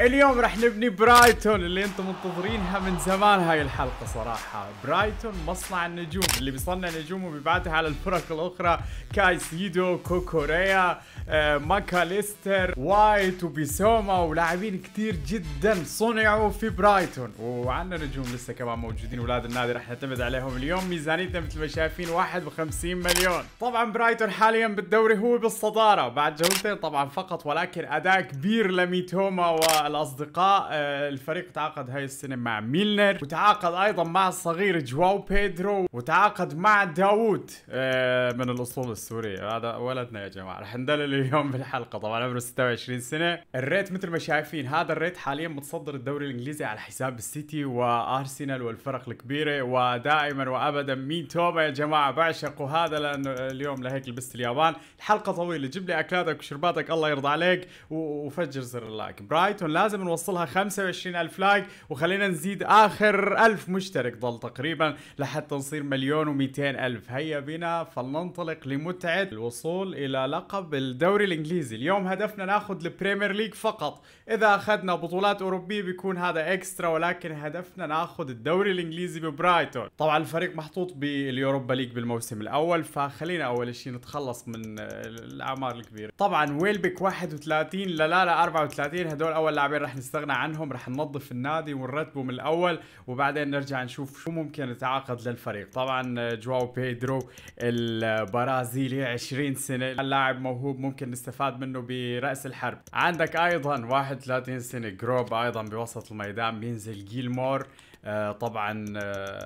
اليوم راح نبني برايتون اللي انتم منتظرينها من زمان هاي الحلقة صراحة برايتون مصنع النجوم اللي بيصنع نجوم وبيبعتها على الفرق الاخرى كايسيدو كوكوريا آه، ماكاليستر وايت وبيسوما ولاعبين كتير جدا صنعوا في برايتون وعندنا نجوم لسه كمان موجودين ولاد النادي راح نعتمد عليهم اليوم ميزانيتنا مثل ما شايفين 51 مليون طبعا برايتون حاليا بالدوري هو بالصدارة بعد جولتين طبعا فقط ولكن اداء كبير لميتوما و الأصدقاء آه، الفريق تعاقد هاي السنة مع ميلنر وتعاقد أيضا مع الصغير جواو بيدرو وتعاقد مع داوود آه، من الأصول السوريه هذا ولدنا يا جماعة رح ندلل اليوم بالحلقة طبعا عمره 26 سنة الريت مثل ما شايفين هذا الريت حاليا متصدر الدوري الإنجليزي على حساب السيتي وأرسنال والفرق الكبيرة ودائما وأبدا مين توبة يا جماعة بعشق وهذا لأنه اليوم لهيك لبست اليابان الحلقة طويلة جيب لي أكلاتك وشرباتك الله يرضى عليك وفجر زر اللايك برايتون لازم نوصلها 25000 لايك وخلينا نزيد اخر 1000 مشترك ضل تقريبا لحتى نصير مليون و200 الف هيا بنا فلننطلق لمتعه الوصول الى لقب الدوري الانجليزي اليوم هدفنا ناخذ البريمير ليج فقط اذا اخذنا بطولات اوروبيه بيكون هذا اكسترا ولكن هدفنا ناخذ الدوري الانجليزي ببرايتون طبعا الفريق محطوط باليوروبا ليج بالموسم الاول فخلينا اول شيء نتخلص من الاعمار الكبيره طبعا ويلبك 31 لا لا 34 هدول اول اللاعبين راح نستغنى عنهم راح ننظف النادي ونرتبه من الاول وبعدين نرجع نشوف شو ممكن نتعاقد للفريق طبعا آه، جواو بيدرو البرازيلي 20 سنه اللاعب موهوب ممكن نستفاد منه براس الحرب عندك ايضا 31 سنه جروب ايضا بوسط الميدان بينزل جيلمور آه، طبعا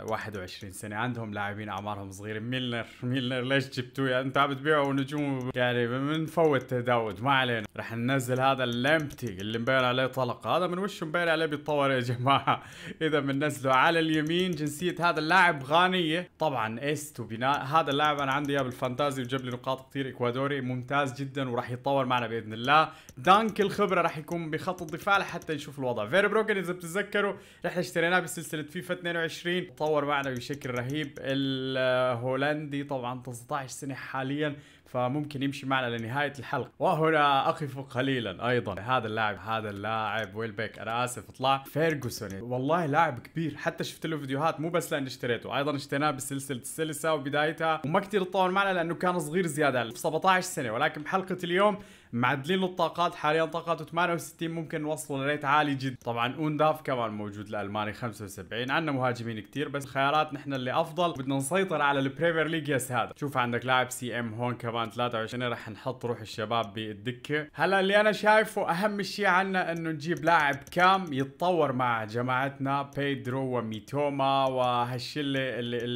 21 آه، سنه عندهم لاعبين اعمارهم صغيره ميلنر ميلنر ليش جبتوه يعني عم تبيعوا نجوم يعني بنفوت تداوج ما علينا رح ننزل هذا اللمبتي اللي مبين عليه طلقه هذا من وشه مبين عليه بيتطور يا جماعه اذا بننزله على اليمين جنسيه هذا اللاعب غانيه طبعا ايستو بناء هذا اللاعب انا عندي اياه بالفانتازي وجاب لي نقاط كثير اكوادوري ممتاز جدا وراح يتطور معنا باذن الله دانك الخبره راح يكون بخط الدفاع لحتى نشوف الوضع فيربروكن اذا بتتذكروا رحنا اشتريناه بالسلسله سلسله فيفا 22 تطور معنا بشكل رهيب الهولندي طبعا 19 سنه حاليا فممكن يمشي معنا لنهايه الحلقه وهنا اقف قليلا ايضا هذا اللاعب هذا اللاعب ويلبيك انا اسف طلع فيرجسون والله لاعب كبير حتى شفت له فيديوهات مو بس لاني اشتريته ايضا اشتريناه بسلسله السلسه وبدايتها وما كثير تطور معنا لانه كان صغير زياده 17 سنه ولكن بحلقه اليوم معدلين الطاقات حاليا طاقاته 68 ممكن نوصله لريت عالي جدا طبعا اونداف كمان موجود الالماني 75 عندنا مهاجمين كثير بس خيارات نحن اللي افضل بدنا نسيطر على البريمير ليج يا هذا شوف عندك لاعب سي ام هون كمان 23 رح نحط روح الشباب بالدكه هلا اللي انا شايفه اهم شيء عندنا انه نجيب لاعب كام يتطور مع جماعتنا بيدرو وميتوما وهالشله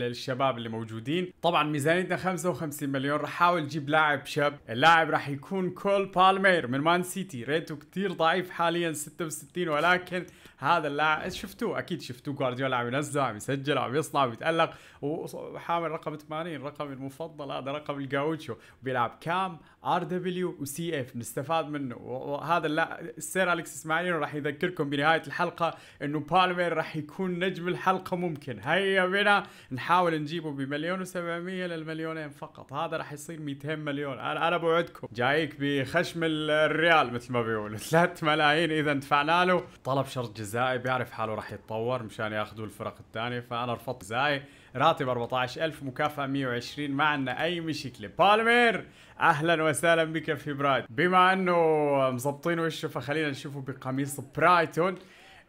الشباب اللي موجودين طبعا ميزانيتنا 55 مليون رح احاول اجيب لاعب شاب اللاعب رح يكون كل كول بالمير من مان سيتي ريته كثير ضعيف حاليا 66 ولكن هذا اللاعب شفتوه اكيد شفتوه جوارديولا عم ينزل عم يسجل عم يصنع عم يتالق وحامل رقم 80 رقم المفضل هذا رقم الجاوتشو بيلعب كام ار دبليو وسي اف نستفاد منه وهذا لا السير الكس اسماعيل راح يذكركم بنهايه الحلقه انه بالمير راح يكون نجم الحلقه ممكن هيا بنا نحاول نجيبه بمليون و700 للمليونين فقط هذا راح يصير 200 مليون انا انا بوعدكم جايك بخشم الريال مثل ما بيقولوا 3 ملايين اذا دفعنا له طلب شرط جزائي بيعرف حاله راح يتطور مشان ياخذوا الفرق الثانيه فانا رفضت جزائي راتب 14000 مكافأة 120 ما عندنا أي مشكلة بالمير أهلا وسهلا بك في برايتون بما أنه مظبطين وشه فخلينا نشوفه بقميص برايتون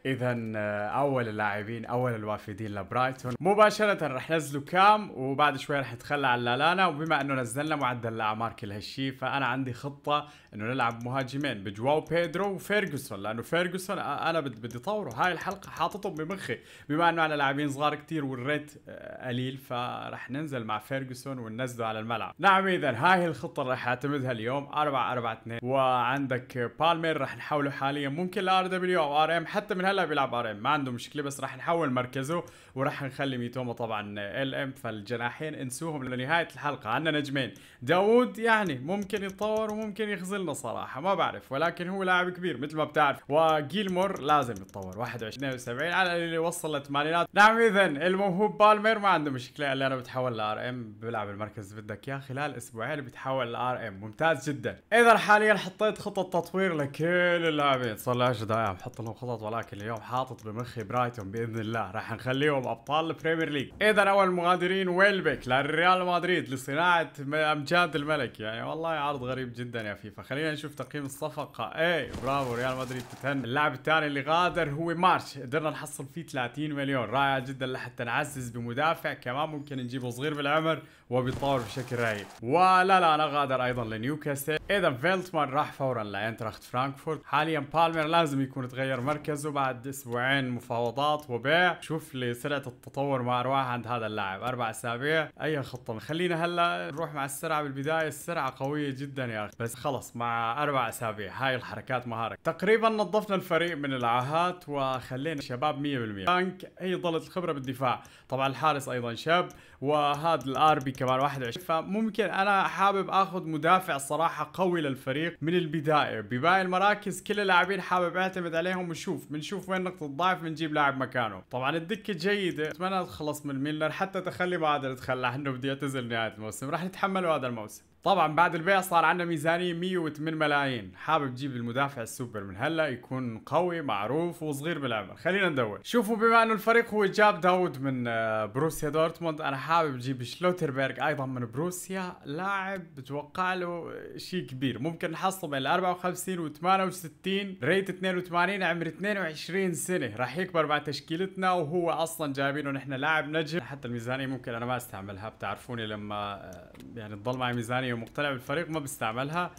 اذا آه، اول اللاعبين اول الوافدين لبرايتون مباشره رح نزلوا كام وبعد شوي رح نتخلى عن لالانا وبما انه نزلنا معدل الاعمار كل هالشيء فانا عندي خطه انه نلعب مهاجمين بجواو بيدرو وفيرجسون لانه فيرجسون آه، انا بدي طوره هاي الحلقه حاططهم بمخي بما انه على لاعبين صغار كثير والريت آه، قليل فرح ننزل مع فيرجسون وننزله على الملعب نعم اذا هاي الخطه اللي رح اعتمدها اليوم 4 4 2 وعندك بالمير رح نحوله حاليا ممكن لار دبليو او ار ام حتى من هلا بيلعب ار ام ما عنده مشكله بس راح نحول مركزه وراح نخلي ميتوما طبعا ال ام فالجناحين انسوهم لنهايه الحلقه عندنا نجمين داوود يعني ممكن يتطور وممكن يخزلنا صراحه ما بعرف ولكن هو لاعب كبير مثل ما بتعرف وجيلمور لازم يتطور 21 72 على اللي وصل للثمانينات نعم اذا الموهوب بالمير ما عنده مشكله اللي انا بتحول لار ام بلعب المركز بدك اياه خلال اسبوعين بتحول لار ام ممتاز جدا اذا حاليا حطيت خطه تطوير لكل اللاعبين صار لي 10 دقائق عم بحط لهم خطط ولكن اليوم حاطط بمخي برايتون باذن الله راح نخليهم ابطال البريمير ليج اذا اول المغادرين ويلبك للريال مدريد لصناعه امجاد الملك يعني والله عرض غريب جدا يا فيفا خلينا نشوف تقييم الصفقه اي برافو ريال مدريد تتهن اللاعب الثاني اللي غادر هو مارش قدرنا نحصل فيه 30 مليون رائع جدا لحتى نعزز بمدافع كمان ممكن نجيبه صغير بالعمر وبيتطور بشكل رهيب ولا لا انا غادر ايضا لنيوكاسل اذا فيلتمان راح فورا لانتراخت فرانكفورت حاليا بالمر لازم يكون تغير مركزه بعد اسبوعين مفاوضات وبيع شوف لي سرعه التطور مع ارواح عند هذا اللاعب اربع اسابيع اي خطه خلينا هلا نروح مع السرعه بالبدايه السرعه قويه جدا يا اخي بس خلص مع اربع اسابيع هاي الحركات مهارك تقريبا نظفنا الفريق من العاهات وخلينا شباب 100% بانك هي ضلت الخبره بالدفاع طبعا الحارس ايضا شاب وهذا الار بي كمان 21 فممكن انا حابب اخذ مدافع صراحه قوي للفريق من البدايه بباقي المراكز كل اللاعبين حابب اعتمد عليهم ونشوف بنشوف وين نقطه الضعف بنجيب لاعب مكانه طبعا الدكه جيده اتمنى تخلص من ميلر حتى تخلي ما عاد اتخلى عنه بدي اعتزل نهايه الموسم راح نتحمله هذا الموسم طبعا بعد البيع صار عندنا ميزانية 108 ملايين حابب تجيب المدافع السوبر من هلا يكون قوي معروف وصغير بالعمر خلينا ندور شوفوا بما انه الفريق هو جاب داود من آه، بروسيا دورتموند انا حابب جيب شلوتربيرغ ايضا من بروسيا لاعب بتوقع له شيء كبير ممكن نحصله بين 54 و 68 ريت 82 عمر 22 سنة راح يكبر مع تشكيلتنا وهو اصلا جايبينه نحن لاعب نجم حتى الميزانية ممكن انا ما استعملها بتعرفوني لما آه، يعني تضل معي ميزانية يعني ومقتنع بالفريق ما بيستعملها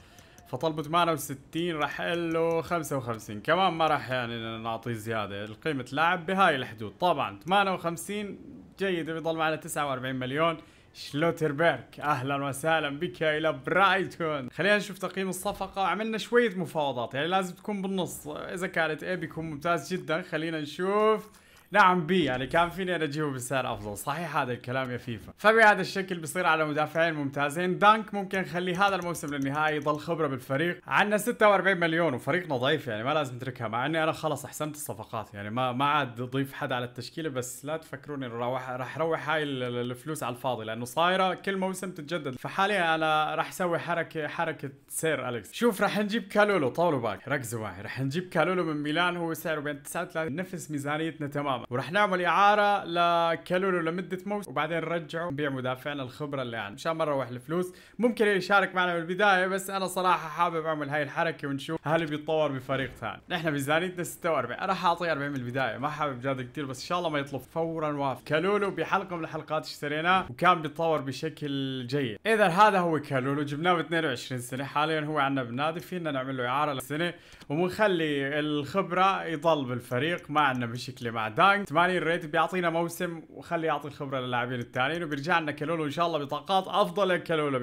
فطلبوا 68 راح اقول له 55 كمان ما راح يعني نعطيه زياده قيمه لاعب بهاي الحدود طبعا 58 جيد بيضل معنا 49 مليون شلوتربيرك اهلا وسهلا بك الى برايتون خلينا نشوف تقييم الصفقه عملنا شويه مفاوضات يعني لازم تكون بالنص اذا كانت اي بيكون ممتاز جدا خلينا نشوف نعم بي يعني كان فيني انا اجيبه بسعر افضل صحيح هذا الكلام يا فيفا فبهذا الشكل بصير على مدافعين ممتازين دانك ممكن نخلي هذا الموسم للنهائي يضل خبره بالفريق عندنا 46 مليون وفريقنا ضعيف يعني ما لازم نتركها مع اني انا خلص احسنت الصفقات يعني ما ما عاد ضيف حدا على التشكيله بس لا تفكرون انه راح راح روح هاي الفلوس على الفاضي لانه صايره كل موسم تتجدد فحاليا انا راح اسوي حركه حركه سير اليكس شوف راح نجيب كالولو طولوا بالك ركزوا معي راح نجيب كالولو من ميلان هو سعره بين 39 نفس ميزانيتنا تماما الاعاره وراح نعمل اعاره لكالولو لمده موسم وبعدين نرجعه نبيع مدافعنا الخبره اللي عنده مشان ما نروح الفلوس ممكن يشارك معنا من البدايه بس انا صراحه حابب اعمل هاي الحركه ونشوف هل بيتطور بفريق ثاني نحن ميزانيتنا 46 انا حاعطيه 40 من البدايه ما حابب جاد كثير بس ان شاء الله ما يطلب فورا واف كالولو بحلقه من الحلقات اشتريناه وكان بيتطور بشكل جيد اذا هذا هو كالولو جبناه ب 22 سنه حاليا هو عندنا بنادي فينا نعمل له اعاره لسنه ونخلي الخبره يضل بالفريق ما عندنا مشكله مع داي بانك 8 ريت بيعطينا موسم وخلي يعطي الخبره للاعبين الثانيين وبيرجع لنا كلولو ان شاء الله بطاقات افضل كلولو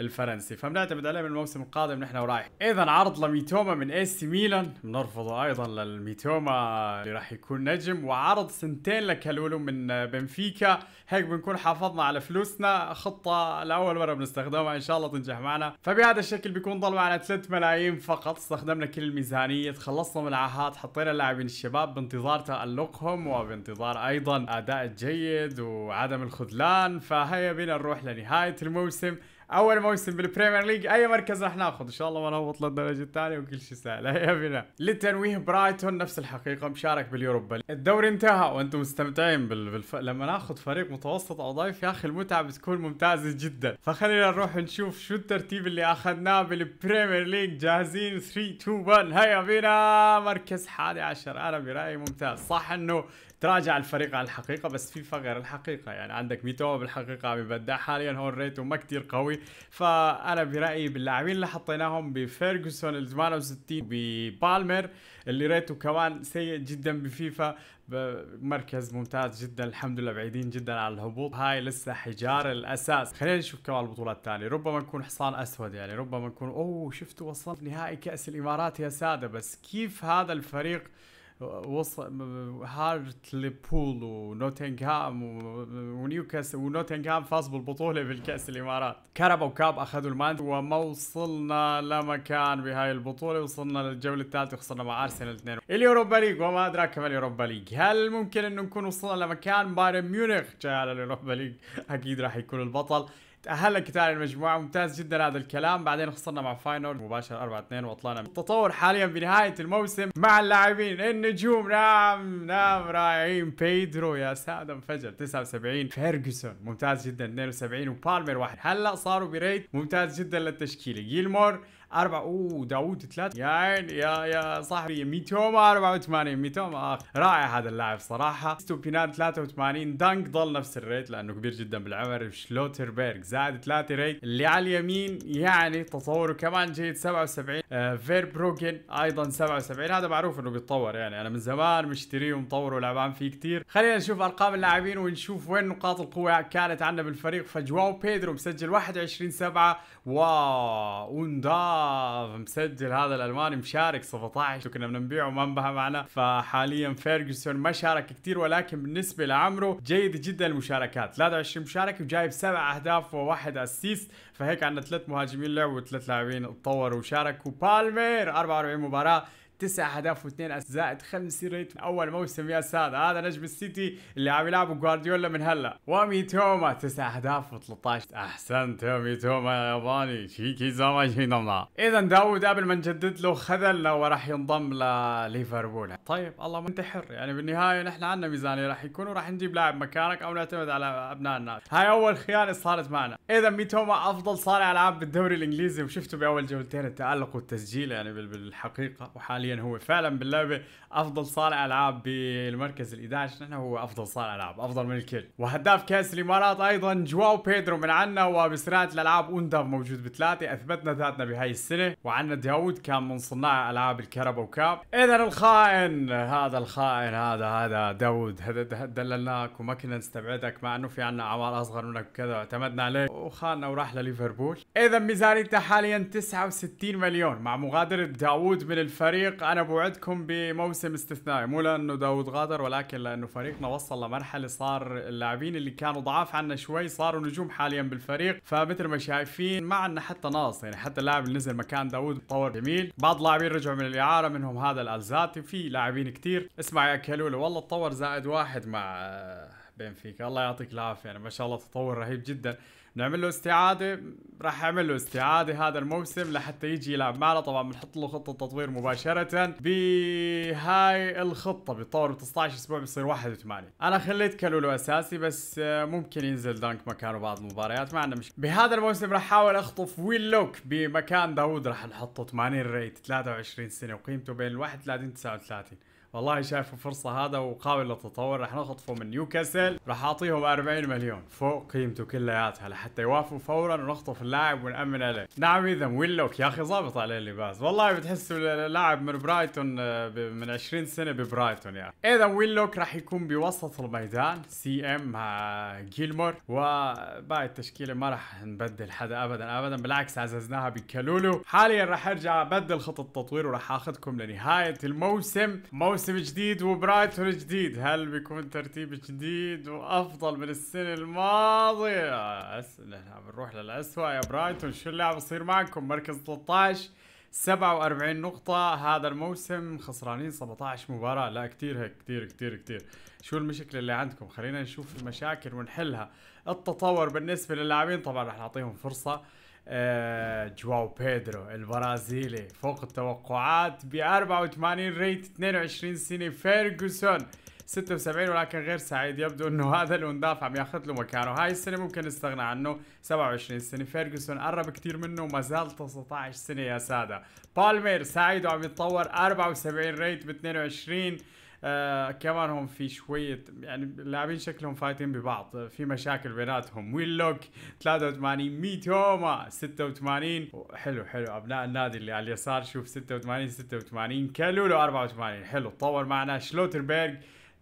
الفرنسي فبنعتمد عليه من الموسم القادم نحن ورايح اذا عرض لميتوما من اي سي ميلان بنرفضه ايضا للميتوما اللي راح يكون نجم وعرض سنتين لكلولو من بنفيكا هيك بنكون حافظنا على فلوسنا خطة لأول مرة بنستخدمها إن شاء الله تنجح معنا فبهذا الشكل بيكون ضل معنا 3 ملايين فقط استخدمنا كل الميزانية تخلصنا من العاهات حطينا اللاعبين الشباب بانتظار تألقهم وبانتظار أيضا أداء جيد وعدم الخذلان فهيا بنا نروح لنهاية الموسم اول موسم بالبريمير ليج اي مركز راح ناخذ ان شاء الله ما نهبط للدرجه الثانيه وكل شيء سهل هيا بنا للتنويه برايتون نفس الحقيقه مشارك باليوروبا الدوري انتهى وانتم مستمتعين بال... بالف... لما ناخذ فريق متوسط او ضعيف يا اخي المتعه بتكون ممتازه جدا فخلينا نروح نشوف شو الترتيب اللي اخذناه بالبريمير ليج جاهزين 3 2 1 هيا بنا مركز 11 انا برايي ممتاز صح انه تراجع الفريق على الحقيقه بس في فقر الحقيقه يعني عندك ميتو بالحقيقه عم يبدع حاليا هون ريته ما كثير قوي فانا برايي باللاعبين اللي حطيناهم بفيرجسون ال 68 ببالمر اللي ريته كمان سيء جدا بفيفا مركز ممتاز جدا الحمد لله بعيدين جدا عن الهبوط هاي لسه حجار الاساس خلينا نشوف كمان البطولات الثانيه ربما نكون حصان اسود يعني ربما نكون اوه شفتوا وصلت نهائي كاس الامارات يا ساده بس كيف هذا الفريق وصل هارت لبول ونوتنغهام ونيوكاسل ونوتنغهام فاز بالبطوله بالكاس الامارات كربا وكاب اخذوا المان وما وصلنا لمكان بهاي البطوله وصلنا للجوله الثالثه وخسرنا مع ارسنال 2 اليوروبا ليج وما ادراك ما اليوروبا ليج هل ممكن انه نكون وصلنا لمكان بايرن ميونخ جاي على اليوروبا ليج اكيد راح يكون البطل تأهلنا كتار المجموعة ممتاز جدا هذا الكلام بعدين خسرنا مع فاينل مباشرة 4 2 وطلعنا التطور حاليا بنهاية الموسم مع اللاعبين النجوم نعم نعم رائعين بيدرو يا سادة انفجر 79 فيرجسون ممتاز جدا 72 وبالمر واحد هلا صاروا بريت ممتاز جدا للتشكيلة جيلمور أربعة اوه داوود ثلاثة يا عيني يا يا صاحبي ميتوما 84 ميتوما اخ رائع هذا اللاعب صراحه ستوبينان 83 دانك ضل نفس الريت لانه كبير جدا بالعمر شلوتربيرج زائد ثلاثة ريت اللي على اليمين يعني تطوره كمان جيد 77 آه فير بروكن ايضا 77 هذا معروف انه بيتطور يعني انا من زمان مشتريه ومطوره ولعبان فيه كثير خلينا نشوف ارقام اللاعبين ونشوف وين نقاط القوه كانت عندنا بالفريق فجواو بيدرو مسجل 21 7 واو ونداف مسجل هذا الالماني مشارك 17 وكنا بنبيعه ما انبه معنا فحاليا فيرجسون ما شارك كثير ولكن بالنسبه لعمره جيد جدا المشاركات 23 مشاركه وجايب سبع اهداف وواحد اسيست فهيك عندنا ثلاث مهاجمين لعبوا وثلاث لاعبين تطوروا وشاركوا بالمير 44 مباراه تسع اهداف واثنين اسيست زائد خمس ريت اول موسم يا ساده هذا نجم السيتي اللي عم يلعبه جوارديولا من هلا وامي توما تسع اهداف و13 احسنت امي توما يا ياباني شيكي زاما شينما اذا داوود قبل ما نجدد له خذلنا وراح ينضم لليفربول طيب الله ما انت حر يعني بالنهايه نحن عندنا ميزانيه راح يكون وراح نجيب لاعب مكانك او نعتمد على ابناء الناس هاي اول خيانه صارت معنا اذا ميتوما افضل صانع العاب بالدوري الانجليزي وشفته باول جولتين التالق والتسجيل يعني بالحقيقه وحاليا حاليا هو فعلا باللعبه افضل صانع العاب بالمركز ال11 نحن هو افضل صانع العاب افضل من الكل وهداف كاس الامارات ايضا جواو بيدرو من عنا وبصناعه الالعاب اونداف موجود بثلاثه اثبتنا ذاتنا بهاي السنه وعنا داوود كان من صناع العاب الكرب وكاب اذا الخائن هذا الخائن هذا هذا داوود هذا دللناك وما كنا نستبعدك مع انه في عنا اعمار اصغر منك وكذا اعتمدنا عليه وخاننا وراح لليفربول اذا ميزانيته حاليا 69 مليون مع مغادره داوود من الفريق الفريق انا بوعدكم بموسم استثنائي مو لانه داود غادر ولكن لانه فريقنا وصل لمرحله صار اللاعبين اللي كانوا ضعاف عنا شوي صاروا نجوم حاليا بالفريق فمثل ما شايفين ما عندنا حتى ناقص يعني حتى اللاعب اللي نزل مكان داود طور جميل بعض اللاعبين رجعوا من الاعاره منهم هذا الالزاتي في لاعبين كثير اسمع يا كلولو والله تطور زائد واحد مع بنفيكا الله يعطيك العافيه يعني ما شاء الله تطور رهيب جدا نعمل له استعاده راح اعمل له استعاده هذا الموسم لحتى يجي يلعب معنا طبعا بنحط له خطه تطوير مباشره بهاي الخطه بيتطور ب 19 اسبوع بصير 1 8 انا خليت كلولو اساسي بس آه، ممكن ينزل دانك مكانه بعض المباريات ما عندنا مشكله بهذا الموسم راح احاول اخطف ويل لوك بمكان داوود راح نحطه 80 ريت 23 سنه وقيمته بين 31 39 والله شايفه فرصه هذا وقابل للتطور راح نخطفه من نيوكاسل راح اعطيهم 40 مليون فوق قيمته كلياتها لحتى يوافوا فورا ونخطف اللاعب ونامن عليه نعم اذا ويلوك يا اخي ظابط عليه اللباس والله بتحسه لاعب من برايتون آه، من 20 سنه ببرايتون يا يعني. اذا ويلوك راح يكون بوسط الميدان سي ام مع جيلمور وباقي التشكيله ما راح نبدل حدا ابدا ابدا بالعكس عززناها بكالولو حاليا راح ارجع ابدل خطه التطوير وراح اخذكم لنهايه الموسم موسم موسم جديد وبرايتون جديد هل بيكون ترتيب جديد وافضل من السنه الماضيه اسئله بنروح للاسوء يا برايتون شو اللي عم بصير معكم مركز 13 47 نقطة هذا الموسم خسرانين 17 مباراة لا كثير هيك كثير كثير كثير شو المشكلة اللي عندكم خلينا نشوف المشاكل ونحلها التطور بالنسبة للاعبين طبعا رح نعطيهم فرصة آه، جواو بيدرو البرازيلي فوق التوقعات ب 84 ريت 22 سنه فيرجسون 76 ولكن غير سعيد يبدو انه هذا الونداف عم ياخذ له مكانه هاي السنه ممكن نستغنى عنه 27 سنه فيرجسون قرب كثير منه وما زال 19 سنه يا ساده بالمير سعيد وعم يتطور 74 ريت ب 22 آه كمان هم في شويه يعني اللاعبين شكلهم فايتين ببعض آه، في مشاكل بيناتهم لوك 83 ميتوما 86 حلو حلو ابناء النادي اللي على اليسار شوف 86 86 كلولو 84 حلو طور معنا شلوتربيرج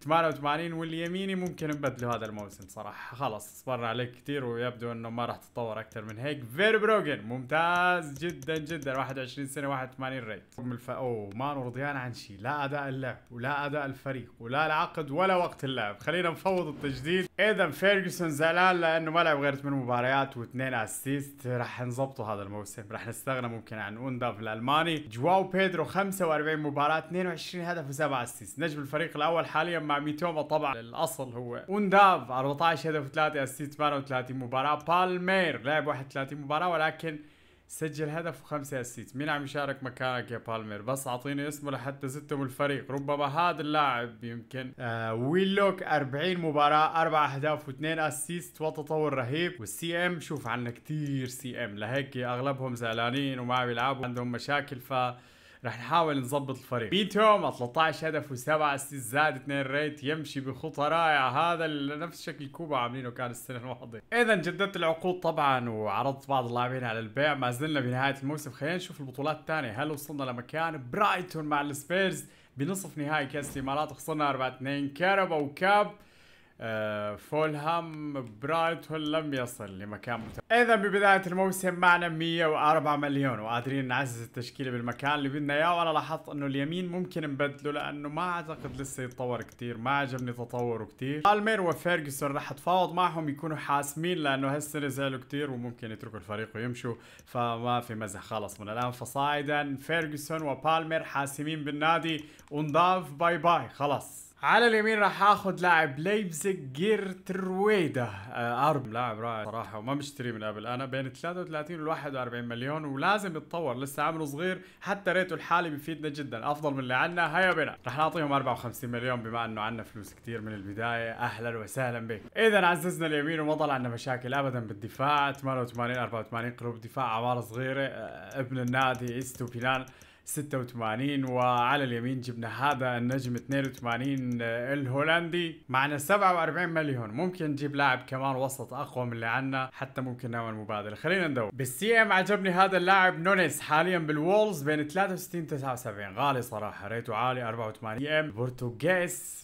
88 واليميني ممكن نبدله هذا الموسم صراحه خلاص صبرنا عليه كثير ويبدو انه ما راح تتطور اكثر من هيك فير بروجن ممتاز جدا جدا 21 سنه 81 ريت رغم الف... اوه ما رضيان عن شيء لا اداء اللعب ولا اداء الفريق ولا العقد ولا وقت اللعب خلينا نفوض التجديد ايدن فيرجسون زعلان لانه ما لعب غير ثمان مباريات واثنين اسيست راح نظبطه هذا الموسم راح نستغنى ممكن عن اوندا في الالماني جواو بيدرو 45 مباراه 22 هدف و7 اسيست نجم الفريق الاول حاليا مع ميتوما طبعا الاصل هو اونداف 14 هدف و3 اسيست 38 مباراه بالمير لعب 31 مباراه ولكن سجل هدف وخمسة اسيست مين عم يشارك مكانك يا بالمير بس اعطيني اسمه لحتى زدتم الفريق ربما هذا اللاعب يمكن آه ويلوك 40 مباراة اربع اهداف واثنين اسيست وتطور رهيب والسي ام شوف عنا كثير سي ام لهيك اغلبهم زعلانين وما بيلعبوا عندهم مشاكل ف رح نحاول نظبط الفريق بيتو 13 هدف و7 اسيست زاد 2 ريت يمشي بخطى رائعه هذا نفس شكل كوبا عاملينه كان السنه الماضيه اذا جددت العقود طبعا وعرضت بعض اللاعبين على البيع ما زلنا بنهايه الموسم خلينا نشوف البطولات الثانيه هل وصلنا لمكان برايتون مع السبيرز بنصف نهائي كاس الامارات خسرنا 4 2 كاربا وكاب آه، فولهام برايتون لم يصل لمكان متوقع اذا ببدايه الموسم معنا 104 مليون وقادرين نعزز التشكيله بالمكان اللي بدنا اياه وانا لاحظت انه اليمين ممكن نبدله لانه ما اعتقد لسه يتطور كثير ما عجبني تطوره كثير بالمر وفيرجسون رح اتفاوض معهم يكونوا حاسمين لانه هالسنه زعلوا كثير وممكن يتركوا الفريق ويمشوا فما في مزح خالص من الان فصاعدا فيرجسون وبالمر حاسمين بالنادي ونضاف باي باي خلص على اليمين راح اخذ لاعب ليبزيج جير ترويدا آه، ارب لاعب رائع صراحه وما مشتري من قبل انا بين 33 و 41 مليون ولازم يتطور لسه عمره صغير حتى ريته الحالي بيفيدنا جدا افضل من اللي عندنا هيا بنا راح نعطيهم 54 مليون بما انه عندنا فلوس كثير من البدايه اهلا وسهلا بك اذا عززنا اليمين وما ضل عندنا مشاكل ابدا بالدفاع 88 84 قلوب دفاع عماره صغيره آه، ابن النادي ايستو بيلان 86 وعلى اليمين جبنا هذا النجم 82 آه، الهولندي معنا 47 مليون ممكن نجيب لاعب كمان وسط اقوى من اللي عندنا حتى ممكن نعمل مبادله خلينا ندور بالسي ام عجبني هذا اللاعب نونيس حاليا بالولز بين 63 79 غالي صراحه ريته عالي 84 ام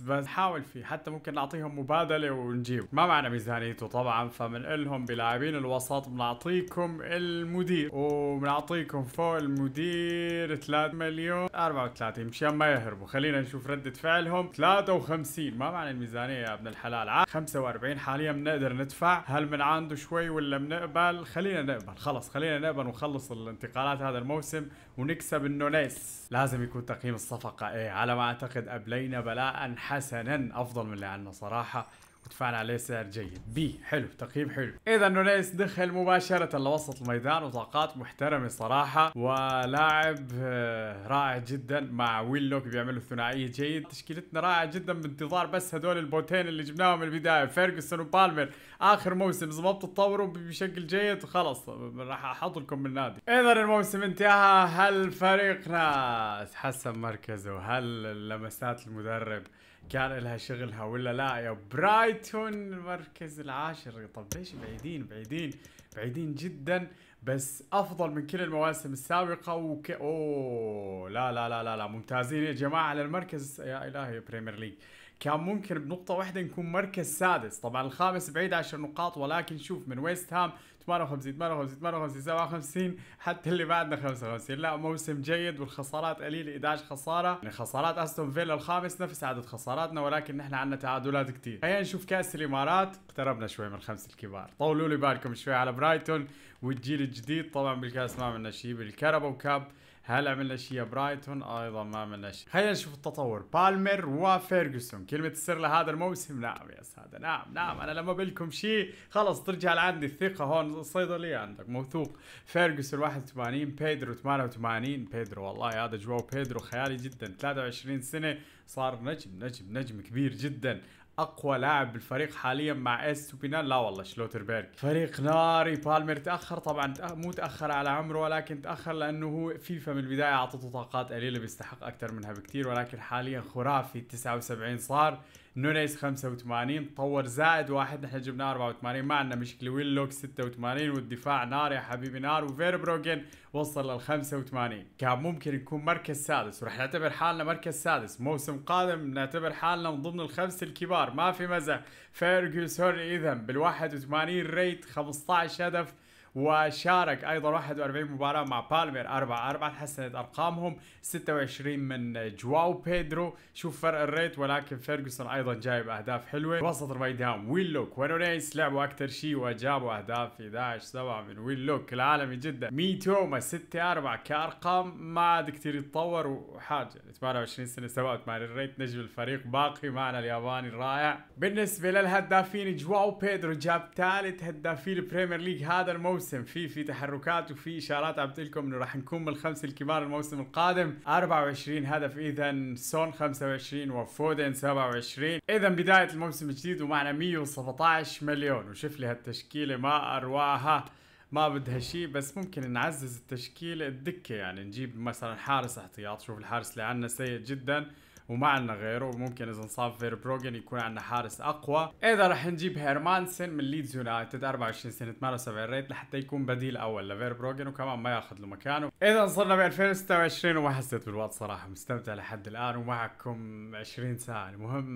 بس حاول فيه حتى ممكن نعطيهم مبادله ونجيب ما معنا ميزانيته طبعا لهم بلاعبين الوسط بنعطيكم المدير وبنعطيكم فوق المدير 3 مليون 34 مشان ما يهربوا خلينا نشوف ردة فعلهم 53 ما معنى الميزانية يا ابن الحلال 45 حاليا بنقدر ندفع هل من عنده شوي ولا بنقبل خلينا نقبل خلص خلينا نقبل ونخلص الانتقالات هذا الموسم ونكسب النونيس لازم يكون تقييم الصفقة ايه على ما اعتقد ابلينا بلاء حسنا افضل من اللي عندنا صراحة اتفعل عليه سعر جيد بي حلو تقييم حلو اذا نونيس دخل مباشره لوسط الميدان وطاقات محترمه صراحه ولاعب آه، رائع جدا مع ويلوك بيعملوا ثنائيه جيد تشكيلتنا رائعه جدا بانتظار بس هدول البوتين اللي جبناهم من البدايه فيرجسون وبالمر اخر موسم اذا ما بتتطوروا بشكل جيد وخلص راح احط لكم من النادي اذا الموسم انتهى هل فريقنا تحسن مركزه هل لمسات المدرب كان لها شغلها ولا لا يا برايتون المركز العاشر طب ليش بعيدين بعيدين بعيدين جدا بس افضل من كل المواسم السابقه وك اوه لا لا لا لا, لا ممتازين يا جماعه على المركز يا الهي بريمير ليج كان ممكن بنقطة واحدة نكون مركز سادس طبعا الخامس بعيد 10 نقاط ولكن شوف من ويست هام 58 58 58 57 حتى اللي بعدنا 55 لا موسم جيد والخسارات قليلة 11 خسارة يعني خسارات استون فيلا الخامس نفس عدد خساراتنا ولكن نحن عندنا تعادلات كثير خلينا نشوف كاس الامارات اقتربنا شوي من الخمس الكبار طولوا لي بالكم شوي على برايتون والجيل الجديد طبعا بالكاس ما عملنا شيء بالكهرباء وكاب هل عملنا شيء برايتون ايضا ما عملنا شيء خلينا نشوف التطور بالمر وفيرجسون كلمه السر لهذا الموسم نعم يا ساده نعم نعم انا لما بقول لكم شيء خلاص ترجع لعندي الثقه هون الصيدليه عندك موثوق فيرجسون 81 بيدرو 88 بيدرو والله هذا جواو بيدرو خيالي جدا 23 سنه صار نجم نجم نجم كبير جدا اقوى لاعب بالفريق حاليا مع اس لا والله شلوتربيرغ فريق ناري بالمر تاخر طبعا مو تاخر على عمره ولكن تاخر لانه هو فيفا من البدايه اعطته طاقات قليله بيستحق اكثر منها بكثير ولكن حاليا خرافي 79 صار نونيز 85 طور زائد واحد نحن جبنا 84 ما عندنا مشكله ويلوك 86 والدفاع نار يا حبيبي نار وفيربروجن وصل لل 85 كان ممكن يكون مركز سادس ورح نعتبر حالنا مركز سادس موسم قادم نعتبر حالنا من ضمن الخمس الكبار ما في مزح فيرجيوس اذا بال 81 ريت 15 هدف وشارك ايضا 41 مباراه مع بالمير 4 4 تحسنت ارقامهم 26 من جواو بيدرو شوف فرق الريت ولكن فيرجسون ايضا جايب اهداف حلوه وسط الميدان لوك ونونيس لعبوا اكثر شيء وجابوا اهداف 11 7 من لوك العالمي جدا ميتوما 6 4 كارقام ما عاد كثير يتطور وحاجه 28 سنه سواء الريت نجم الفريق باقي معنا الياباني الرائع بالنسبه للهدافين جواو بيدرو جاب ثالث هدافين البريمير ليج هذا الموسم الموسم في في تحركات وفي اشارات عم لكم انه راح نكون من الخمس الكبار الموسم القادم 24 هدف اذا سون 25 وفودن 27 اذا بدايه الموسم الجديد ومعنا 117 مليون وشوف لي هالتشكيله ما اروعها ما بدها شيء بس ممكن نعزز التشكيله الدكه يعني نجيب مثلا حارس احتياط شوف الحارس اللي عندنا سيء جدا وما عندنا غيره ممكن اذا نصاب فير بروجن يكون عندنا حارس اقوى اذا رح نجيب هيرمانسن من ليدز يونايتد 24 سنه 78 ريت لحتى يكون بديل اول لفير بروجن وكمان ما ياخذ له مكانه اذا صرنا ب 2026 وما حسيت بالوقت صراحه مستمتع لحد الان ومعكم 20 ساعه المهم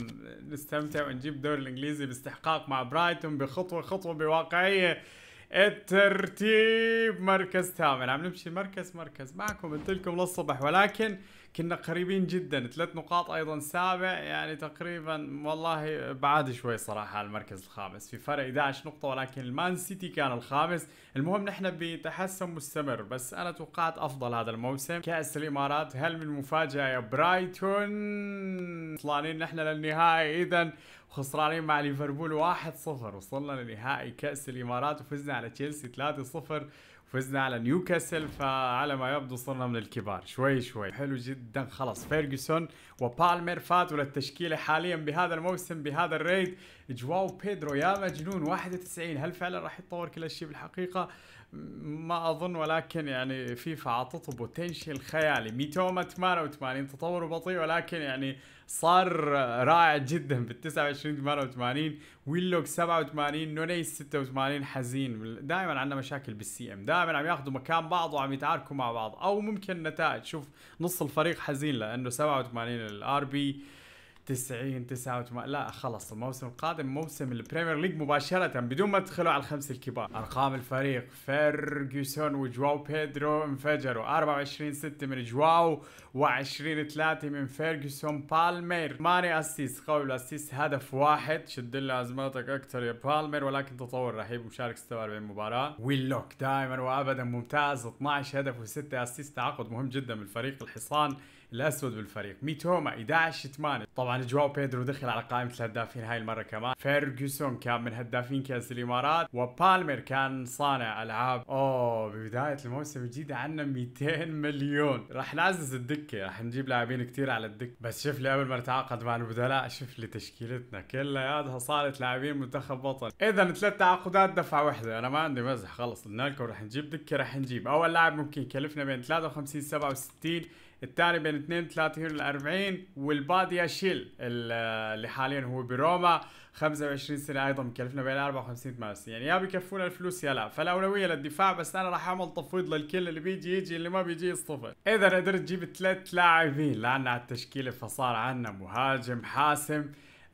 نستمتع ونجيب الدوري الانجليزي باستحقاق مع برايتون بخطوه خطوه بواقعيه الترتيب مركز ثامن عم نمشي مركز مركز معكم قلت لكم للصبح ولكن كنا قريبين جدا ثلاث نقاط ايضا سابع يعني تقريبا والله بعاد شوي صراحه على المركز الخامس في فرق 11 نقطه ولكن المان سيتي كان الخامس المهم نحن بتحسن مستمر بس انا توقعت افضل هذا الموسم كاس الامارات هل من مفاجاه يا برايتون طلعنين نحن للنهائي اذا خسرانين مع ليفربول 1-0 وصلنا لنهائي كاس الامارات وفزنا على تشيلسي 3-0 فزنا على نيوكاسل فعلى ما يبدو صرنا من الكبار شوي شوي حلو جدا خلاص فيرجسون وبالمير فاتوا للتشكيله حاليا بهذا الموسم بهذا الريد جواو بيدرو يا مجنون 91 هل فعلا راح يتطور كل شيء بالحقيقه ما اظن ولكن يعني فيفا عطته بوتنشل خيالي ميتوما 88 تطوره بطيء ولكن يعني صار رائع جدا بال 29 88 ويلوك 87 نونيس 86 حزين دائما عندنا مشاكل بالسي ام دائما عم ياخذوا مكان بعض وعم يتعاركوا مع بعض او ممكن نتائج شوف نص الفريق حزين لانه 87 الار بي 90 89 لا خلص الموسم القادم موسم البريمير ليج مباشرة بدون ما تدخلوا على الخمس الكبار ارقام الفريق فيرجسون وجواو بيدرو انفجروا 24 6 من جواو و20 3 من فيرجسون بالمير 8 اسيس قوي الاسيس هدف واحد شد لنا ازماتك اكثر يا بالمير ولكن تطور رهيب وشارك 46 مباراة ويلوك دائما وابدا ممتاز 12 هدف و6 اسيس تعاقد مهم جدا من فريق الحصان الاسود بالفريق ميتوما 11 8 طبعا جواو بيدرو دخل على قائمه الهدافين هاي المره كمان فيرجسون كان من هدافين كاس الامارات وبالمر كان صانع العاب اوه ببدايه الموسم الجديد عندنا 200 مليون راح نعزز الدكه راح نجيب لاعبين كثير على الدكه بس شوف لي قبل ما نتعاقد مع البدلاء شوف لي تشكيلتنا كلياتها صارت لاعبين منتخب وطن اذا ثلاث تعاقدات دفعه واحده انا ما عندي مزح خلص قلنا لكم راح نجيب دكه راح نجيب اول لاعب ممكن يكلفنا بين 53 67 الثاني بين 32 ل 40 والبادي شيل اللي حاليا هو بروما 25 سنه ايضا مكلفنا بين 54 58 يعني يا بيكفونا الفلوس يا لا فالاولويه للدفاع بس انا راح اعمل تفويض للكل اللي بيجي يجي اللي ما بيجي يصطفل اذا قدرت تجيب ثلاث لاعبين لان على التشكيله فصار عندنا مهاجم حاسم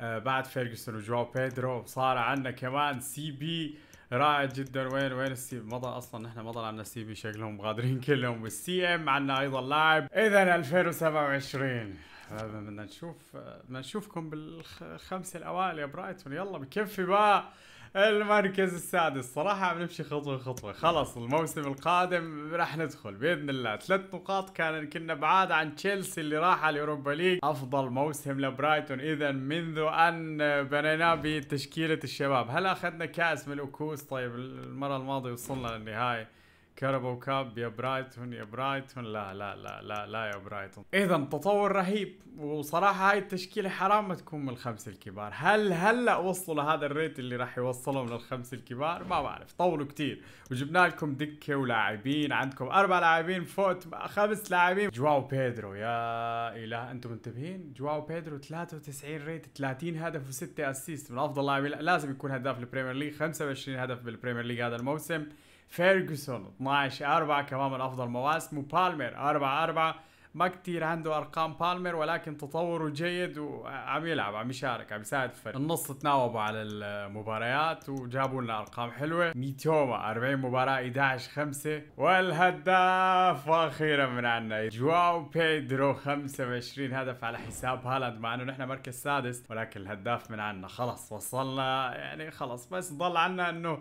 آه بعد فيرجسون وجواو بيدرو صار عندنا كمان سي بي رائع جدا وين وين السي مضى اصلا نحن مضى عنا في شكلهم غادرين كلهم والسي ام عنا ايضا لاعب اذا 2027 بدنا نشوف بدنا نشوفكم بالخمسه الاوائل يا برايتون يلا بكفي بقى المركز السادس صراحة عم نمشي خطوة خطوة خلص الموسم القادم راح ندخل بإذن الله ثلاث نقاط كان كنا بعاد عن تشيلسي اللي راح على اليوروبا ليج أفضل موسم لبرايتون إذا منذ أن بنيناه بتشكيلة الشباب هل أخذنا كأس من الأكوس طيب المرة الماضية وصلنا للنهاية كاربو كاب يا برايتون يا برايتون لا لا لا لا لا يا برايتون اذا تطور رهيب وصراحه هاي التشكيله حرام ما تكون من الخمسه الكبار هل هلا وصلوا لهذا الريت اللي راح يوصلهم للخمسه الكبار ما بعرف طولوا كتير وجبنا لكم دكه ولاعبين عندكم اربع لاعبين فوت خمس لاعبين جواو بيدرو يا اله انتم منتبهين جواو بيدرو 93 ريت 30 هدف و6 اسيست من افضل لاعبين لازم يكون هداف البريمير ليج 25 هدف بالبريمير ليج هذا الموسم فيرجسون 12 4 كمان من افضل مواسمه بالمر 4 4 ما كتير عنده ارقام بالمر ولكن تطوره جيد وعم يلعب عم يشارك عم يساعد الفريق النص تناوبوا على المباريات وجابوا لنا ارقام حلوه ميتوما 40 مباراه 11 5 والهداف واخيرا من عنا جواو بيدرو 25 هدف على حساب هالاند مع انه نحن مركز سادس ولكن الهداف من عنا خلص وصلنا يعني خلص بس ضل عنا انه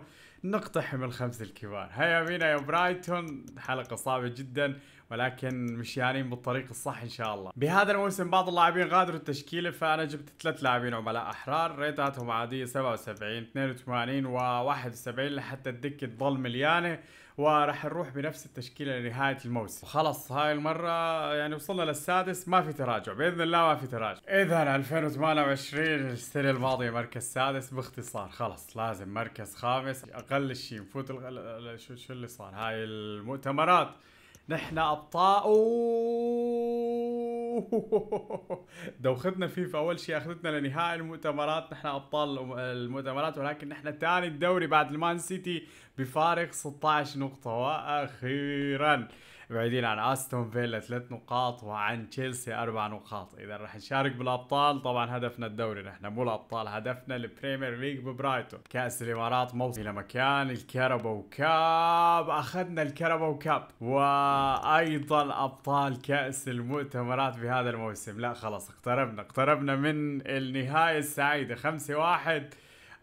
نقتحم الخمس الكبار هيا بينا يا برايتون حلقة صعبة جدا ولكن مشيانين بالطريق الصح ان شاء الله بهذا الموسم بعض اللاعبين غادروا التشكيله فانا جبت ثلاث لاعبين عملاء احرار ريتاتهم عاديه 77 82 و71 لحتى الدكه تظل مليانه وراح نروح بنفس التشكيله لنهايه الموسم وخلص هاي المره يعني وصلنا للسادس ما في تراجع باذن الله ما في تراجع اذا 2028 السنه الماضيه مركز سادس باختصار خلص لازم مركز خامس اقل شيء نفوت الغ... شو شو اللي صار هاي المؤتمرات نحن ابطال دوختنا فيفا اول شيء اخذتنا لنهائي المؤتمرات نحن ابطال المؤتمرات ولكن نحن ثاني الدوري بعد المان سيتي بفارق 16 نقطه واخيرا بعيدين عن استون فيلا ثلاث نقاط وعن تشيلسي اربع نقاط اذا راح نشارك بالابطال طبعا هدفنا الدوري نحن مو الابطال هدفنا البريمير ليج ببرايتون كاس الامارات موصل الى مكان الكربو كاب اخذنا الكربو كاب وايضا ابطال كاس المؤتمرات في هذا الموسم لا خلاص اقتربنا اقتربنا من النهايه السعيده 5 1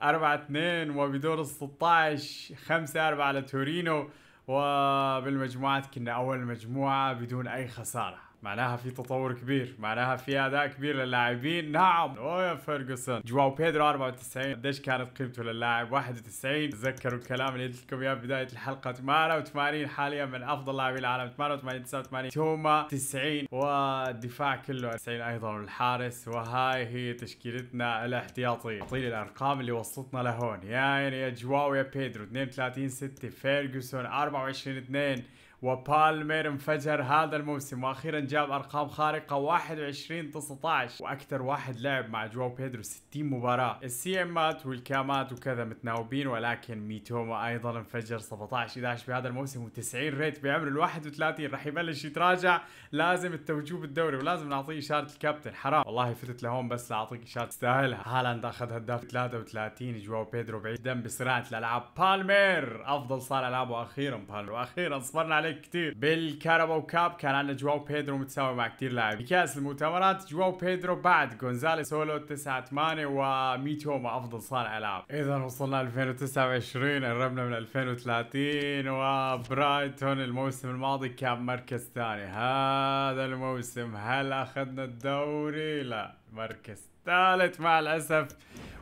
4 2 وبدور ال 16 5 4 لتورينو وبالمجموعات كنا اول مجموعه بدون اي خساره معناها في تطور كبير معناها في اداء كبير للاعبين نعم اوه فيرجسون جواو بيدرو 94 قديش كانت قيمته للاعب 91 تذكروا الكلام اللي قلت لكم اياه بدايه الحلقه 88 حاليا من افضل لاعبين العالم 88 89 توما 90 والدفاع كله 90 ايضا والحارس وهاي هي تشكيلتنا الاحتياطي اعطيني الارقام اللي وصلتنا لهون يا يعني يا جواو يا بيدرو 32 6 فيرجسون 24 2 وبالمير انفجر هذا الموسم واخيرا جاب ارقام خارقه 21 19 واكثر واحد لعب مع جواو بيدرو 60 مباراه السي امات والكامات وكذا متناوبين ولكن ميتوما ايضا انفجر 17 11 بهذا الموسم و90 ريت بعمر ال 31 راح يبلش يتراجع لازم التوجوب بالدوري ولازم نعطيه اشاره الكابتن حرام والله فتت لهون بس لاعطيك اشاره تستاهلها هالاند اخذ هداف 33 جواو بيدرو بعيد دم بصناعه الالعاب بالمير افضل صار العابه اخيرا بالمير واخيرا صبرنا عليه لعيب كتير بالكاراباو كاب كان عندنا جواو بيدرو متساوي مع كتير لاعبين بكاس المؤتمرات جواو بيدرو بعد جونزاليس سولو 9 8 وميتوما افضل صانع العاب اذا وصلنا 2029 قربنا من 2030 وبرايتون الموسم الماضي كان مركز ثاني هذا الموسم هل اخذنا الدوري لا مركز ثالث مع الاسف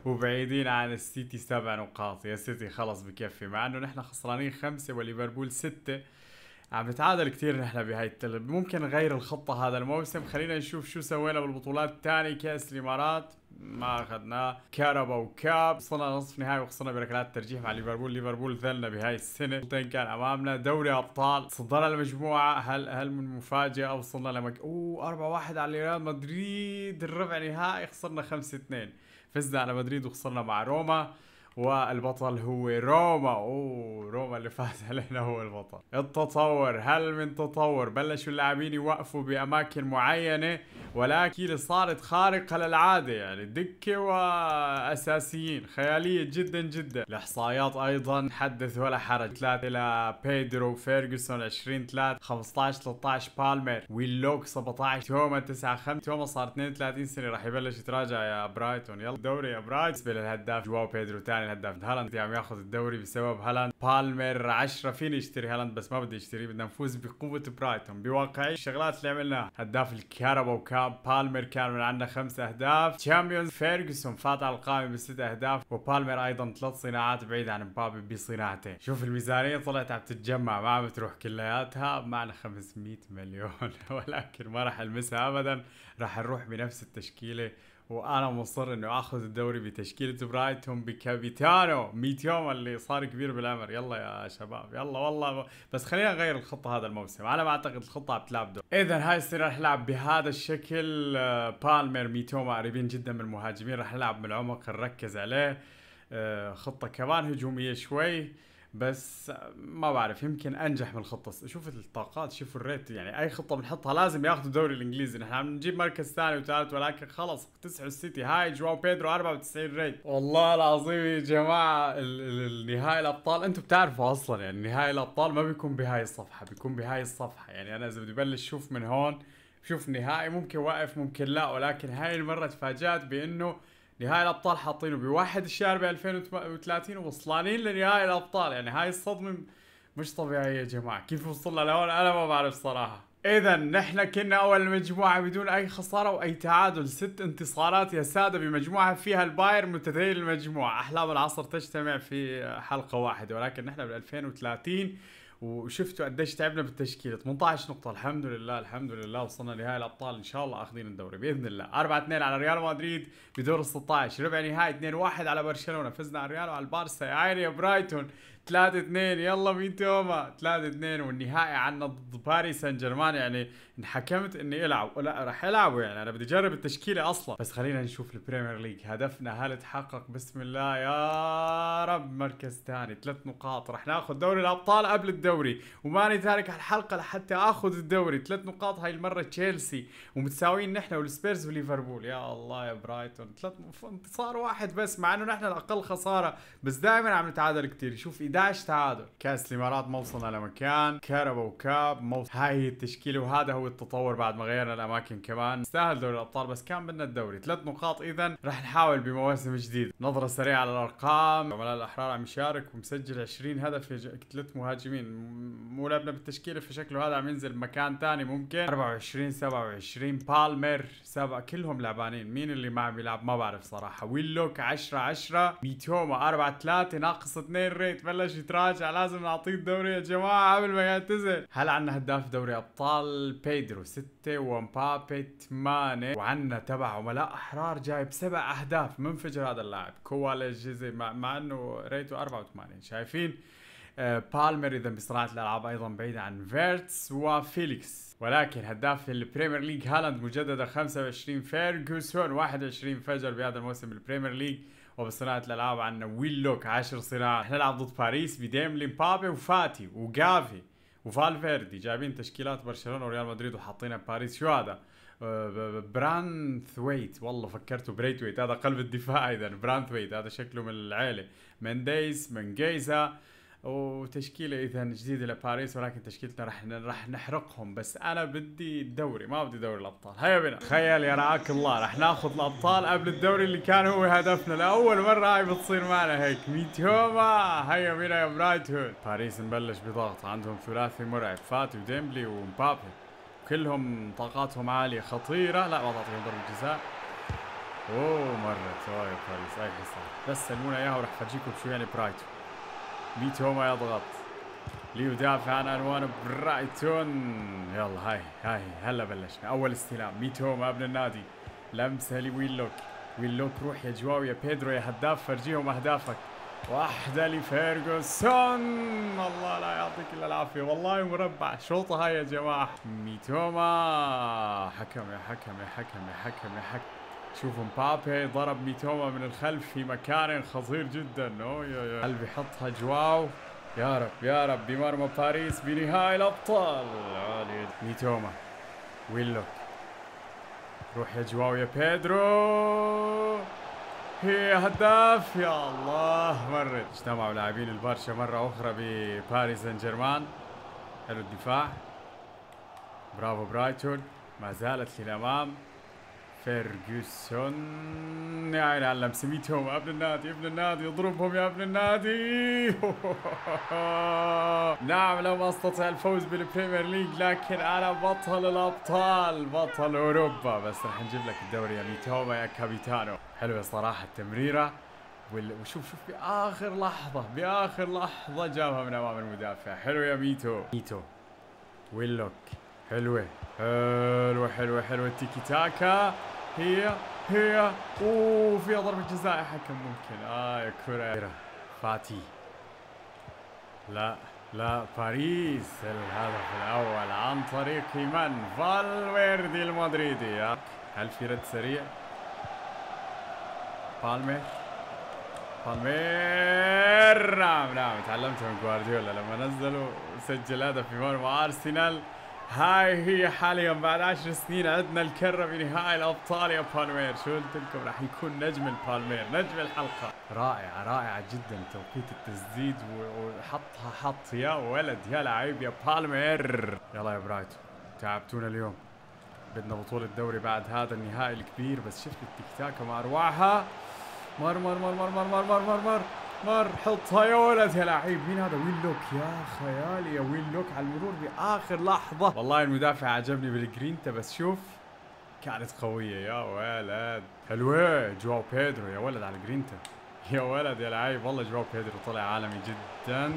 وبعيدين عن السيتي سبع نقاط يا سيتي خلص بكفي مع انه نحن خسرانين خمسه وليفربول سته عم نتعادل كثير نحن بهاي التلب ممكن نغير الخطة هذا الموسم خلينا نشوف شو سوينا بالبطولات الثانية كأس الإمارات ما اخذناه كاربا وكاب وصلنا نصف نهائي وخسرنا بركلات ترجيح مع ليفربول ليفربول ذلنا بهاي السنه بطولتين كان امامنا دوري ابطال صدرنا المجموعه هل هل من مفاجاه وصلنا لمك اوه 4 1 على ريال مدريد الربع نهائي خسرنا 5 2 فزنا على مدريد وخسرنا مع روما والبطل هو روما اوه روما اللي فاز علينا هو البطل التطور هل من تطور بلشوا اللاعبين يوقفوا باماكن معينه ولكن صارت خارقه للعاده يعني دكه واساسيين خياليه جدا جدا الاحصائيات ايضا حدث ولا حرج 3 الى بيدرو فيرجسون 20 3 15 13 بالمر ويلوك 17 توما 9 5 توما صار 32 سنه راح يبلش يتراجع يا برايتون يلا دوري يا برايتون بالنسبه للهداف جواو بيدرو ثاني عن الهداف هالاند عم ياخذ الدوري بسبب هالاند بالمر 10 فيني يشتري هالاند بس ما بدي يشتريه بدنا نفوز بقوه برايتون بواقعيه الشغلات اللي عملناها هداف الكهرباء وكاب بالمر كان من عندنا خمس اهداف تشامبيونز فيرجسون فات على القائمه بست اهداف وبالمر ايضا ثلاث صناعات بعيد عن مبابي بصناعتين شوف الميزانيه طلعت عم تتجمع ما عم تروح كلياتها معنا 500 مليون ولكن ما راح المسها ابدا راح نروح بنفس التشكيله وانا مصر انه اخذ الدوري بتشكيله برايتون بكابيتانو ميتيوما اللي صار كبير بالعمر يلا يا شباب يلا والله بس خلينا نغير الخطه هذا الموسم انا ما اعتقد الخطه بتلعب دور اذا هاي السنه رح نلعب بهذا الشكل آه، بالمر ميتوما قريبين جدا من المهاجمين رح نلعب من العمق نركز عليه آه، خطه كمان هجوميه شوي بس ما بعرف يمكن انجح من الخطه شوف الطاقات شوف الريت يعني اي خطه بنحطها لازم ياخذوا الدوري الانجليزي نحن عم نجيب مركز ثاني وثالث ولكن خلص اكتسحوا السيتي هاي جواو بيدرو 94 ريت والله العظيم يا جماعه النهائي الابطال انتم بتعرفوا اصلا يعني نهائي الابطال ما بيكون بهاي الصفحه بيكون بهاي الصفحه يعني انا اذا بدي بلش شوف من هون شوف نهائي ممكن واقف ممكن لا ولكن هاي المره تفاجات بانه نهائي الابطال حاطينه بواحد الشهر ب 2030 ووصلانين لنهائي الابطال يعني هاي الصدمه مش طبيعيه يا جماعه كيف وصلنا لهون انا ما بعرف صراحه اذا نحن كنا اول مجموعه بدون اي خساره واي تعادل ست انتصارات يا ساده بمجموعه فيها الباير متذيل المجموعه احلام العصر تجتمع في حلقه واحده ولكن نحن بال 2030 وشفتوا قديش تعبنا بالتشكيله 18 نقطه الحمد لله الحمد لله وصلنا لنهائي الابطال ان شاء الله اخذين الدوري باذن الله 4 2 على ريال مدريد بدور ال 16 ربع نهائي 2 1 على برشلونه فزنا على الريال وعلى البارسا يا عيني يا برايتون 3 2 يلا مين توما 3 2 والنهائي عنا ضد باريس سان جيرمان يعني انحكمت اني العب لا راح العب يعني انا بدي اجرب التشكيله اصلا بس خلينا نشوف البريمير ليج هدفنا هل تحقق بسم الله يا رب مركز ثاني ثلاث نقاط راح ناخذ دوري الابطال قبل الدوري وماني تارك الحلقه لحتى اخذ الدوري ثلاث نقاط هاي المره تشيلسي ومتساويين نحن والسبيرز وليفربول يا الله يا برايتون ثلاث انتصار واحد بس مع انه نحن الاقل خساره بس دائما عم نتعادل كثير شوف 11 تعادل كاس الامارات ما وصلنا لمكان كهرباء وكاب موص... هاي هي التشكيله وهذا هو التطور بعد ما غيرنا الاماكن كمان استاهل دوري الابطال بس كان بدنا الدوري ثلاث نقاط اذا رح نحاول بمواسم جديده نظره سريعه على الارقام عملاء الاحرار عم يشارك ومسجل 20 هدف ثلاث مهاجمين مو لعبنا بالتشكيله فشكله هذا عم ينزل مكان ثاني ممكن 24 27 بالمر سبعة كلهم لعبانين مين اللي ما عم يلعب ما بعرف صراحه ويلوك 10 10 ميتوما 4 3 ناقص 2 ريت بلش يتراجع لازم نعطيه الدوري يا جماعه قبل ما يعتزل هلا عندنا هداف دوري ابطال بيدرو 6 ومبابي 8 وعندنا تبع عملاء احرار جايب سبع اهداف منفجر هذا اللاعب كوالا جيزي مع, مع انه ريته 84 شايفين آه بالمر اذا بصناعه الالعاب ايضا بعيد عن فيرتس وفيليكس ولكن هداف البريمير ليج هالاند مجددا 25 فيرجسون 21 فجر بهذا الموسم بالبريمير ليج وبصناعه الالعاب عندنا ويل لوك عشر صناعة نلعب ضد باريس بديملي بابي وفاتي وجافي وفالفيردي جايبين تشكيلات برشلونه وريال مدريد وحاطينها بباريس شو هذا آه، برانثويت والله فكرته بريتويت هذا قلب الدفاع اذا برانثويت هذا شكله من العيله منديس منجيزا وتشكيله اذا جديده لباريس ولكن تشكيلتنا راح راح نحرقهم بس انا بدي الدوري ما بدي دوري الابطال هيا بنا تخيل يا رعاك الله راح ناخذ الابطال قبل الدوري اللي كان هو هدفنا لاول مره هاي بتصير معنا هيك ميتوما هيا بنا يا برايت هود باريس مبلش بضغط عندهم ثلاثي مرعب فاتي وديمبلي ومبابي كلهم طاقاتهم عاليه خطيره لا ما تعطيهم ضربه جزاء اوه مرت اوه يا طيب، باريس اي صار بس سلمونا اياها وراح افرجيكم شو يعني برايتون ميتوما يضغط يضغط ليدافع عن عنوان برايتون يلا هاي هاي هلا بلشنا اول استلام ميتوما ابن النادي لمسه لويلوك ويلوك روح يا جواو يا بيدرو يا هداف فرجيهم اهدافك واحدة لفيرغسون الله لا يعطيك الا العافية والله مربع شوطة هاي يا جماعة ميتوما حكم يا حكم يا حكم يا حكم يا حكم شوف مبابي ضرب ميتوما من الخلف في مكان خطير جدا اوه هل بيحطها جواو يا رب يا رب بمرمى باريس بنهائي الابطال عالي ميتوما ويلوك روح يا جواو يا بيدرو هي هداف يا الله مرت اجتمعوا لاعبين البرشا مرة أخرى بباريس سان جيرمان حلو الدفاع برافو برايتون ما زالت للأمام فيرجسون يا نعم، عيني على لمسميتهم يا ابن النادي يا ابن النادي اضربهم يا ابن النادي نعم لم استطع الفوز بالبريمير ليج لكن انا بطل الابطال بطل اوروبا بس راح نجيب لك الدوري يا ميتوما يا كابيتانو حلوه صراحه التمريره وشوف شوف باخر لحظه باخر لحظه جابها من امام المدافع حلو يا ميتو ميتو ويلوك حلوة حلوة حلوة حلوة تيكي تاكا هي هي اوه في ضربة جزاء حكم ممكن اه يا كرة فاتي لا لا باريس الهدف الاول عن طريق من فالفيردي المدريدي آه، هل في رد سريع بالمير بالمير نعم نعم تعلمت من جوارديولا لما نزلوا سجل هدف في مرمى ارسنال هاي هي حاليا بعد عشر سنين عندنا الكره بنهائي الابطال يا بالمير شو قلت لكم راح يكون نجم البالمير نجم الحلقه رائعه رائعه جدا توقيت التسديد وحطها حط يا ولد يا لعيب يا بالمير يلا يا برايتون تعبتونا اليوم بدنا بطولة دوري بعد هذا النهائي الكبير بس شفت التيك تاك مع ارواحها مر مر مر مر مر مر مر مر, مر. مر حطها يا ولد يا لعيب مين هذا وين لوك يا خيالي يا وين لوك على المرور باخر لحظه والله المدافع عجبني بالجرينتا بس شوف كانت قويه يا ولد حلوه جواو بيدرو يا ولد على الجرينتا يا ولد يا لعيب والله جواو بيدرو طلع عالمي جدا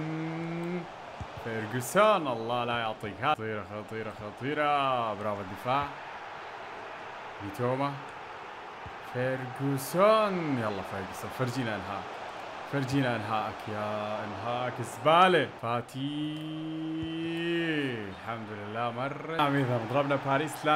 فيرجسون الله لا يعطيك خطيره خطيره خطيره برافو الدفاع ميتوما فيرجسون يلا فيرجسون فرجينا الهاك فرجينا انهاءك يا انهاءك زباله فاتي الحمد لله مره نعم اذا ضربنا باريس 3-1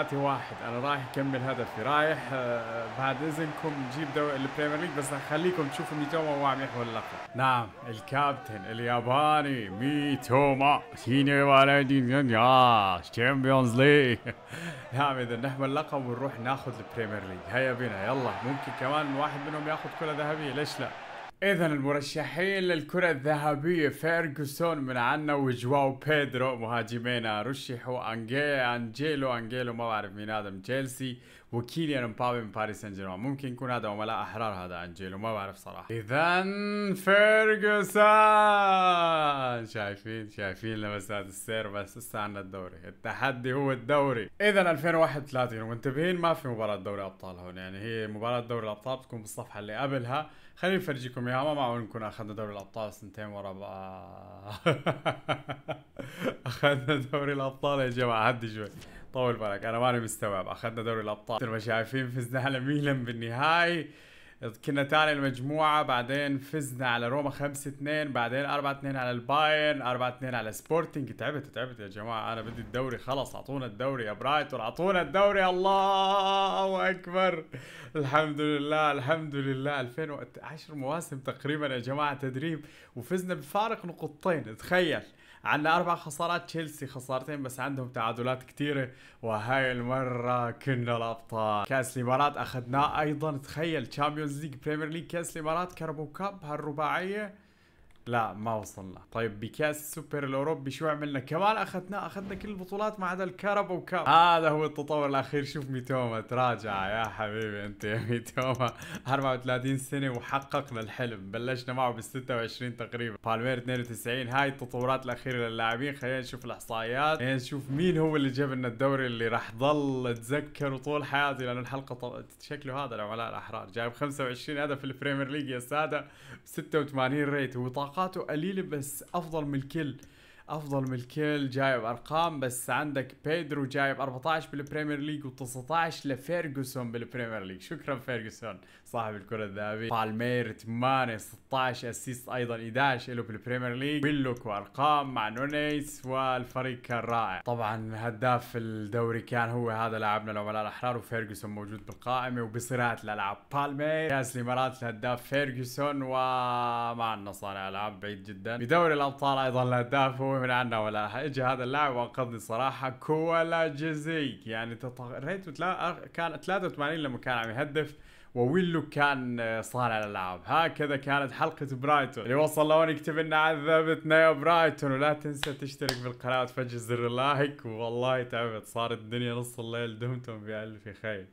انا رايح اكمل هدفي رايح آه، بعد اذنكم نجيب دوري البريمير ليج بس اخليكم تشوفوا ميتوما وهو عم يحمل اللقب نعم الكابتن الياباني ميتوما سيني ولدي يا تشامبيونز ليج نعم اذا نحمل اللقب ونروح ناخذ البريمير ليج هيا بنا يلا ممكن كمان واحد منهم ياخذ كره ذهبيه ليش لا إذا المرشحين للكرة الذهبية فيرجسون من عنا وجواو بيدرو مهاجمينا رشحوا أنجي أنجيلو أنجيلو ما بعرف مين هذا من تشيلسي وكيليان مبابي من باريس سان جيرمان ممكن يكون هذا عملاء أحرار هذا أنجيلو ما بعرف صراحة إذا فيرجسون شايفين شايفين لمسات السير بس لسه عندنا الدوري التحدي هو الدوري إذا 2031 ومنتبهين ما في مباراة دوري أبطال هون يعني هي مباراة دوري الأبطال بتكون بالصفحة اللي قبلها خليني افرجيكم اياها ما معقول نكون اخذنا دوري الابطال سنتين ورا بقى اخذنا دوري الابطال يا جماعه هدي شوي طول بالك انا ماني مستوعب اخذنا دوري الابطال مثل ما شايفين فزنا على ميلان بالنهائي كنا تاني المجموعة بعدين فزنا على روما 5 2 بعدين 4 2 على البايرن 4 2 على سبورتنج تعبت تعبت يا جماعة أنا بدي الدوري خلص أعطونا الدوري يا برايتون أعطونا الدوري الله أكبر الحمد لله الحمد لله 2010 مواسم تقريبا يا جماعة تدريب وفزنا بفارق نقطتين تخيل عندنا اربع خسارات تشيلسي خسارتين بس عندهم تعادلات كثيره وهاي المره كنا الابطال كاس الامارات اخذناه ايضا تخيل تشامبيونز ليج بريمير ليج كاس الامارات كربو كاب هالرباعيه لا ما وصلنا طيب بكاس السوبر الاوروبي شو عملنا كمان اخذنا اخذنا كل البطولات ما عدا الكرب وكاب هذا هو التطور الاخير شوف ميتوما تراجع يا حبيبي انت يا ميتوما 34 سنه وحققنا الحلم بلشنا معه بال 26 تقريبا بالمير 92 هاي التطورات الاخيره للاعبين خلينا نشوف الاحصائيات خلينا نشوف مين هو اللي جاب لنا الدوري اللي راح ضل اتذكره طول حياتي لانه الحلقه طل... شكله هذا العملاء الاحرار جايب 25 هدف في البريمير ليج يا ساده 86 ريت هو طاقه حلقاته قليله بس افضل من الكل افضل من الكل جايب ارقام بس عندك بيدرو جايب 14 بالبريمير ليج و19 لفيرجسون بالبريمير ليج شكرا فيرجسون صاحب الكره الذهبيه بالمير 8 16 اسيست ايضا 11 له بالبريمير ليج بيلوك وارقام مع نونيس والفريق كان رائع طبعا هداف الدوري كان هو هذا لاعبنا العملاء الاحرار وفيرجسون موجود بالقائمه وبصراعه الالعاب بالمير كاس الامارات الهداف فيرجسون ومع النصانع العاب بعيد جدا بدوري الابطال ايضا الهداف هو من عنا ولا اجي هذا اللاعب وانقذني صراحه كولا جزي يعني تطريت وتلا... كان 83 لما كان عم يهدف وويلو كان صانع الالعاب هكذا كانت حلقه برايتون اللي وصل لون يكتب ان عذبتنا يا برايتون ولا تنسى تشترك بالقناه وتفجر زر اللايك والله تعبت صارت الدنيا نص الليل دمتم بالف خير